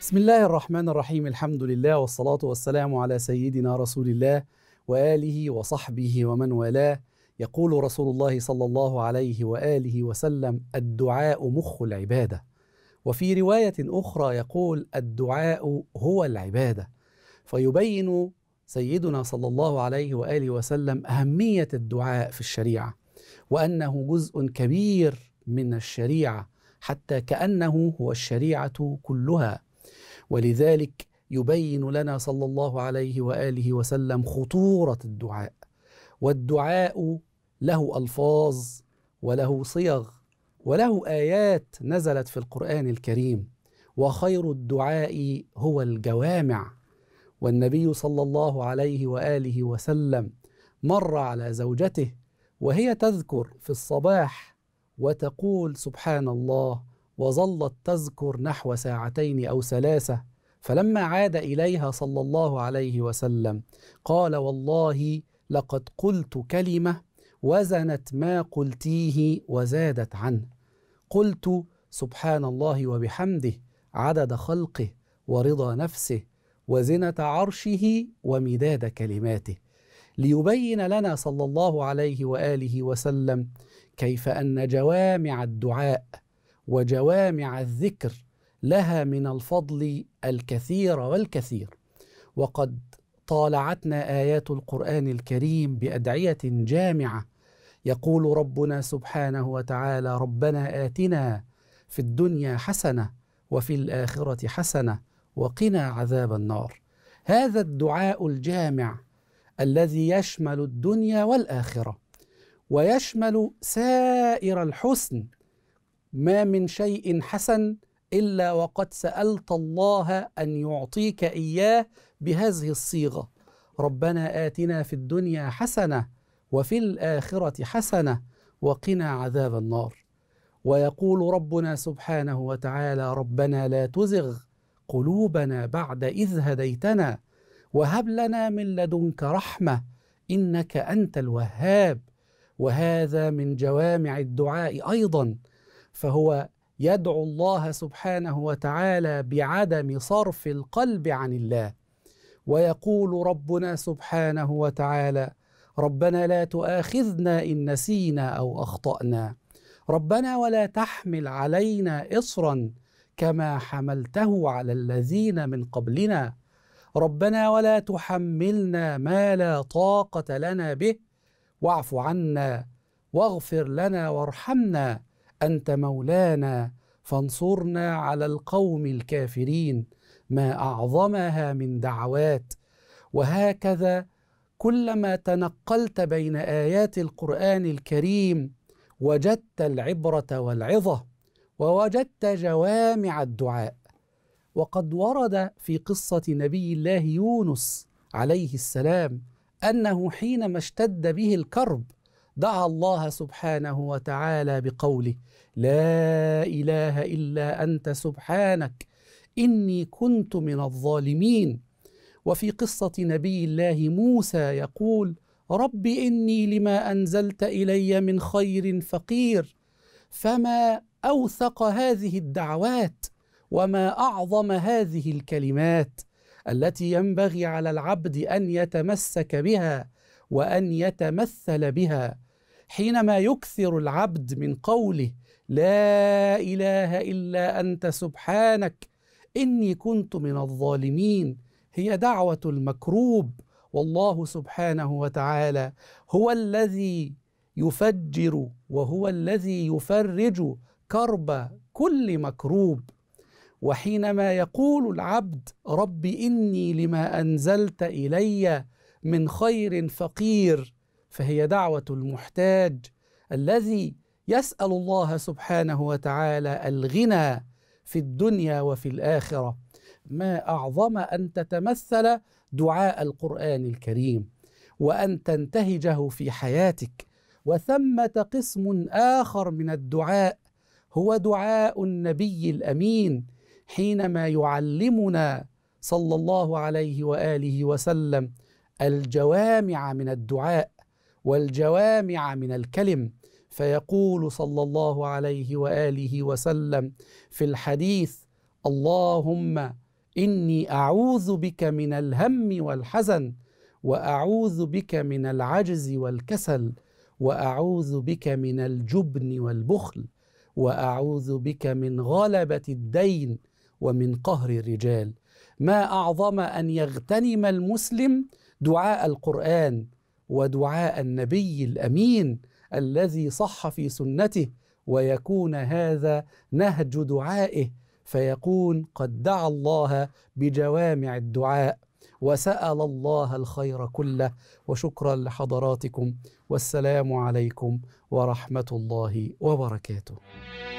بسم الله الرحمن الرحيم الحمد لله والصلاة والسلام على سيدنا رسول الله وآله وصحبه ومن والاه يقول رسول الله صلى الله عليه وآله وسلم الدعاء مخ العبادة وفي رواية أخرى يقول الدعاء هو العبادة فيبين سيدنا صلى الله عليه وآله وسلم أهمية الدعاء في الشريعة وأنه جزء كبير من الشريعة حتى كأنه هو الشريعة كلها ولذلك يبين لنا صلى الله عليه واله وسلم خطوره الدعاء والدعاء له الفاظ وله صيغ وله ايات نزلت في القران الكريم وخير الدعاء هو الجوامع والنبي صلى الله عليه واله وسلم مر على زوجته وهي تذكر في الصباح وتقول سبحان الله وظلت تذكر نحو ساعتين او ثلاثه فلما عاد اليها صلى الله عليه وسلم قال والله لقد قلت كلمه وزنت ما قلتيه وزادت عنه قلت سبحان الله وبحمده عدد خلقه ورضا نفسه وزنه عرشه ومداد كلماته ليبين لنا صلى الله عليه واله وسلم كيف ان جوامع الدعاء وجوامع الذكر لها من الفضل الكثير والكثير وقد طالعتنا ايات القران الكريم بادعيه جامعه يقول ربنا سبحانه وتعالى ربنا اتنا في الدنيا حسنه وفي الاخره حسنه وقنا عذاب النار هذا الدعاء الجامع الذي يشمل الدنيا والاخره ويشمل سائر الحسن ما من شيء حسن الا وقد سالت الله ان يعطيك اياه بهذه الصيغه ربنا اتنا في الدنيا حسنه وفي الاخره حسنه وقنا عذاب النار ويقول ربنا سبحانه وتعالى ربنا لا تزغ قلوبنا بعد اذ هديتنا وهب لنا من لدنك رحمه انك انت الوهاب وهذا من جوامع الدعاء ايضا فهو يدعو الله سبحانه وتعالى بعدم صرف القلب عن الله ويقول ربنا سبحانه وتعالى ربنا لا تؤاخذنا ان نسينا او اخطانا ربنا ولا تحمل علينا اصرا كما حملته على الذين من قبلنا ربنا ولا تحملنا ما لا طاقه لنا به واعف عنا واغفر لنا وارحمنا انت مولانا فانصرنا على القوم الكافرين ما اعظمها من دعوات وهكذا كلما تنقلت بين ايات القران الكريم وجدت العبره والعظه ووجدت جوامع الدعاء وقد ورد في قصه نبي الله يونس عليه السلام انه حينما اشتد به الكرب دعا الله سبحانه وتعالى بقوله لا اله الا انت سبحانك اني كنت من الظالمين وفي قصه نبي الله موسى يقول رب اني لما انزلت الي من خير فقير فما اوثق هذه الدعوات وما اعظم هذه الكلمات التي ينبغي على العبد ان يتمسك بها وان يتمثل بها حينما يكثر العبد من قوله لا اله الا انت سبحانك اني كنت من الظالمين هي دعوه المكروب والله سبحانه وتعالى هو الذي يفجر وهو الذي يفرج كرب كل مكروب وحينما يقول العبد رب اني لما انزلت الي من خير فقير فهي دعوه المحتاج الذي يسال الله سبحانه وتعالى الغنى في الدنيا وفي الاخره ما اعظم ان تتمثل دعاء القران الكريم وان تنتهجه في حياتك وثمه قسم اخر من الدعاء هو دعاء النبي الامين حينما يعلمنا صلى الله عليه واله وسلم الجوامع من الدعاء والجوامع من الكلم فيقول صلى الله عليه واله وسلم في الحديث اللهم اني اعوذ بك من الهم والحزن واعوذ بك من العجز والكسل واعوذ بك من الجبن والبخل واعوذ بك من غلبه الدين ومن قهر الرجال ما اعظم ان يغتنم المسلم دعاء القران ودعاء النبي الامين الذي صح في سنته ويكون هذا نهج دعائه فيكون قد دعا الله بجوامع الدعاء وسال الله الخير كله وشكرا لحضراتكم والسلام عليكم ورحمه الله وبركاته